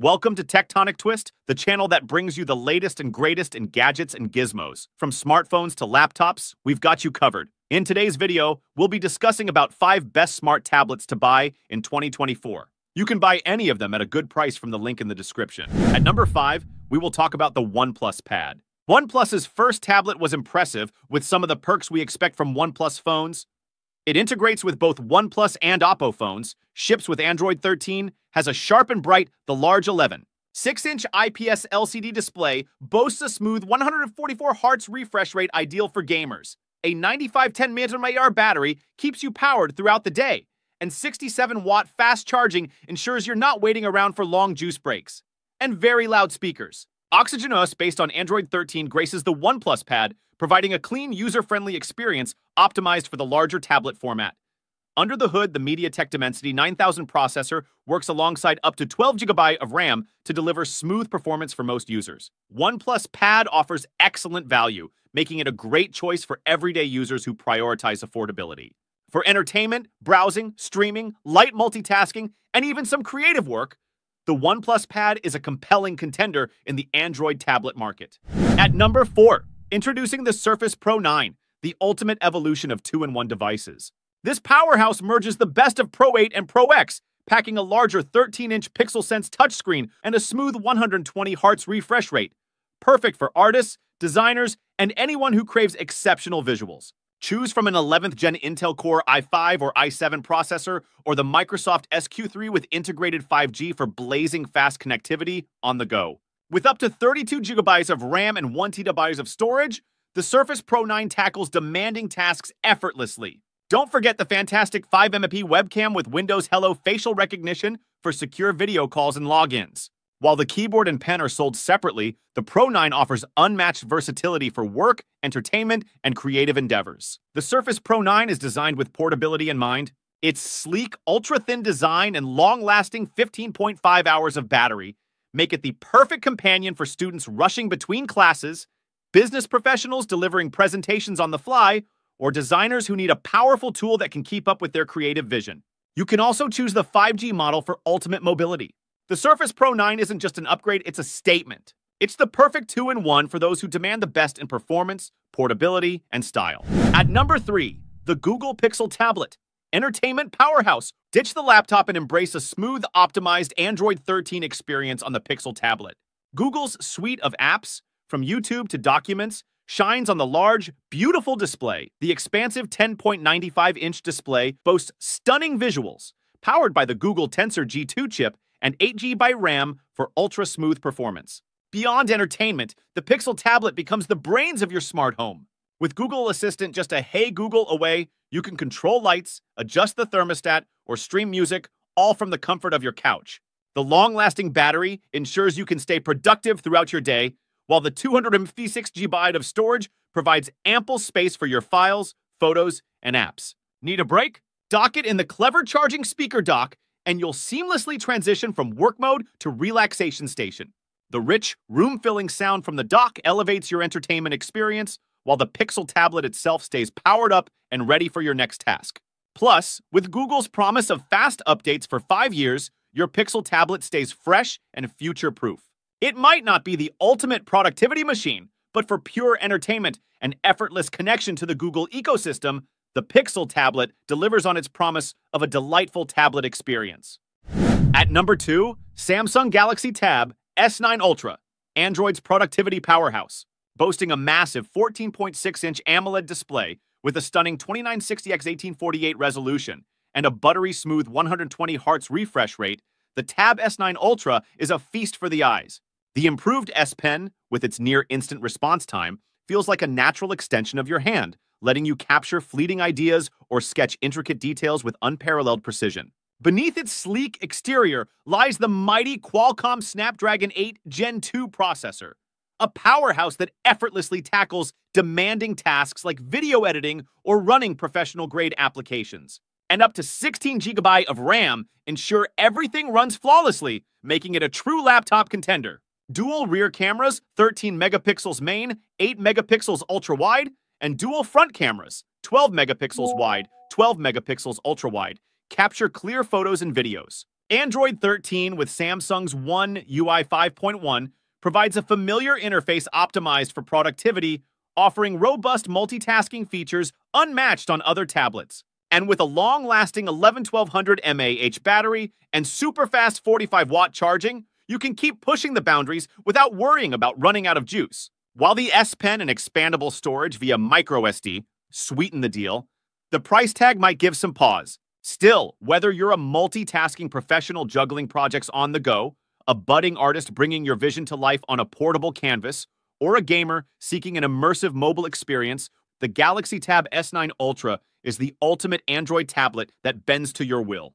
Welcome to Tectonic Twist, the channel that brings you the latest and greatest in gadgets and gizmos. From smartphones to laptops, we've got you covered. In today's video, we'll be discussing about 5 best smart tablets to buy in 2024. You can buy any of them at a good price from the link in the description. At number 5, we will talk about the OnePlus Pad. OnePlus's first tablet was impressive, with some of the perks we expect from OnePlus phones. It integrates with both OnePlus and Oppo phones, ships with Android 13, has a sharp and bright The Large 11. 6-inch IPS LCD display boasts a smooth 144 Hz refresh rate ideal for gamers. A 9510 mAh battery keeps you powered throughout the day, and 67-watt fast charging ensures you're not waiting around for long juice breaks. And very loud speakers. Oxygen OS based on Android 13 graces the OnePlus Pad, providing a clean, user-friendly experience optimized for the larger tablet format. Under the hood, the MediaTek Dimensity 9000 processor works alongside up to 12 GB of RAM to deliver smooth performance for most users. OnePlus Pad offers excellent value, making it a great choice for everyday users who prioritize affordability. For entertainment, browsing, streaming, light multitasking, and even some creative work, the OnePlus Pad is a compelling contender in the Android tablet market. At number 4, introducing the Surface Pro 9, the ultimate evolution of two-in-one devices. This powerhouse merges the best of Pro 8 and Pro X, packing a larger 13-inch PixelSense touchscreen and a smooth 120 Hz refresh rate. Perfect for artists, designers, and anyone who craves exceptional visuals. Choose from an 11th gen Intel Core i5 or i7 processor or the Microsoft SQ3 with integrated 5G for blazing fast connectivity on the go. With up to 32 gigabytes of RAM and 1 terabyte of storage, the Surface Pro 9 tackles demanding tasks effortlessly. Don't forget the fantastic 5MP webcam with Windows Hello facial recognition for secure video calls and logins. While the keyboard and pen are sold separately, the Pro 9 offers unmatched versatility for work, entertainment, and creative endeavors. The Surface Pro 9 is designed with portability in mind. Its sleek, ultra-thin design and long-lasting 15.5 hours of battery make it the perfect companion for students rushing between classes, business professionals delivering presentations on the fly, or designers who need a powerful tool that can keep up with their creative vision. You can also choose the 5G model for ultimate mobility. The Surface Pro 9 isn't just an upgrade, it's a statement. It's the perfect two-in-one for those who demand the best in performance, portability, and style. At number 3, the Google Pixel Tablet. Entertainment powerhouse. Ditch the laptop and embrace a smooth, optimized Android 13 experience on the Pixel Tablet. Google's suite of apps, from YouTube to documents, shines on the large, beautiful display. The expansive 10.95-inch display boasts stunning visuals, powered by the Google Tensor G2 chip and 8GB RAM for ultra-smooth performance. Beyond entertainment, the Pixel tablet becomes the brains of your smart home. With Google Assistant just a hey Google away, you can control lights, adjust the thermostat, or stream music, all from the comfort of your couch. The long-lasting battery ensures you can stay productive throughout your day, while the 256 GB of storage provides ample space for your files, photos, and apps. Need a break? Dock it in the Clever Charging Speaker Dock, and you'll seamlessly transition from work mode to relaxation station. The rich, room-filling sound from the dock elevates your entertainment experience, while the Pixel tablet itself stays powered up and ready for your next task. Plus, with Google's promise of fast updates for five years, your Pixel tablet stays fresh and future-proof. It might not be the ultimate productivity machine, but for pure entertainment and effortless connection to the Google ecosystem, the Pixel tablet delivers on its promise of a delightful tablet experience. At number 2, Samsung Galaxy Tab S9 Ultra, Android's productivity powerhouse, boasting a massive 14.6-inch AMOLED display with a stunning 2960x1848 resolution and a buttery smooth 120 Hz refresh rate, the Tab S9 Ultra is a feast for the eyes. The improved S Pen, with its near instant response time, feels like a natural extension of your hand, letting you capture fleeting ideas or sketch intricate details with unparalleled precision. Beneath its sleek exterior lies the mighty Qualcomm Snapdragon 8 Gen 2 processor, a powerhouse that effortlessly tackles demanding tasks like video editing or running professional grade applications and up to 16 gb of RAM ensure everything runs flawlessly, making it a true laptop contender dual rear cameras, 13 megapixels main, 8 megapixels ultra wide, and dual front cameras, 12 megapixels wide, 12 megapixels ultra wide. Capture clear photos and videos. Android 13 with Samsung's One UI 5.1 provides a familiar interface optimized for productivity, offering robust multitasking features unmatched on other tablets. And with a long-lasting 11-1200 mAh battery and super-fast 45-watt charging, you can keep pushing the boundaries without worrying about running out of juice. While the S Pen and expandable storage via microSD sweeten the deal, the price tag might give some pause. Still, whether you're a multitasking professional juggling projects on the go, a budding artist bringing your vision to life on a portable canvas, or a gamer seeking an immersive mobile experience, the Galaxy Tab S9 Ultra is the ultimate Android tablet that bends to your will.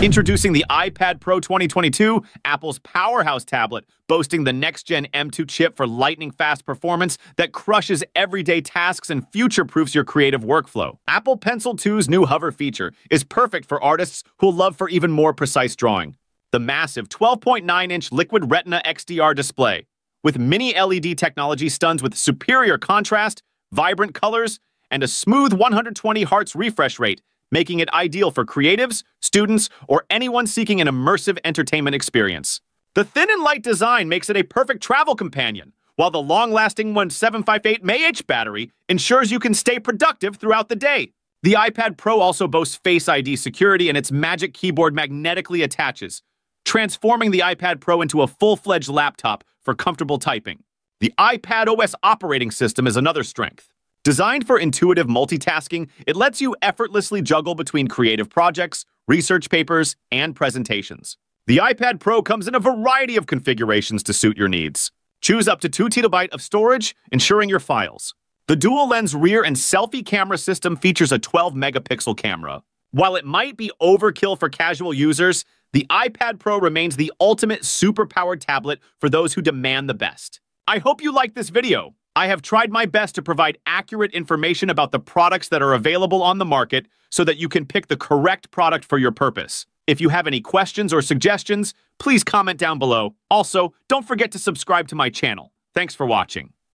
Introducing the iPad Pro 2022, Apple's powerhouse tablet, boasting the next-gen M2 chip for lightning-fast performance that crushes everyday tasks and future-proofs your creative workflow. Apple Pencil 2's new hover feature is perfect for artists who love for even more precise drawing. The massive 12.9-inch Liquid Retina XDR display with mini LED technology stuns with superior contrast, vibrant colors, and a smooth 120 Hz refresh rate making it ideal for creatives, students, or anyone seeking an immersive entertainment experience. The thin and light design makes it a perfect travel companion, while the long-lasting 1758 mAh battery ensures you can stay productive throughout the day. The iPad Pro also boasts Face ID security and its Magic Keyboard magnetically attaches, transforming the iPad Pro into a full-fledged laptop for comfortable typing. The iPad OS operating system is another strength. Designed for intuitive multitasking, it lets you effortlessly juggle between creative projects, research papers, and presentations. The iPad Pro comes in a variety of configurations to suit your needs. Choose up to 2 TB of storage, ensuring your files. The dual-lens rear and selfie camera system features a 12-megapixel camera. While it might be overkill for casual users, the iPad Pro remains the ultimate super-powered tablet for those who demand the best. I hope you liked this video. I have tried my best to provide accurate information about the products that are available on the market so that you can pick the correct product for your purpose. If you have any questions or suggestions, please comment down below. Also, don't forget to subscribe to my channel. Thanks for watching.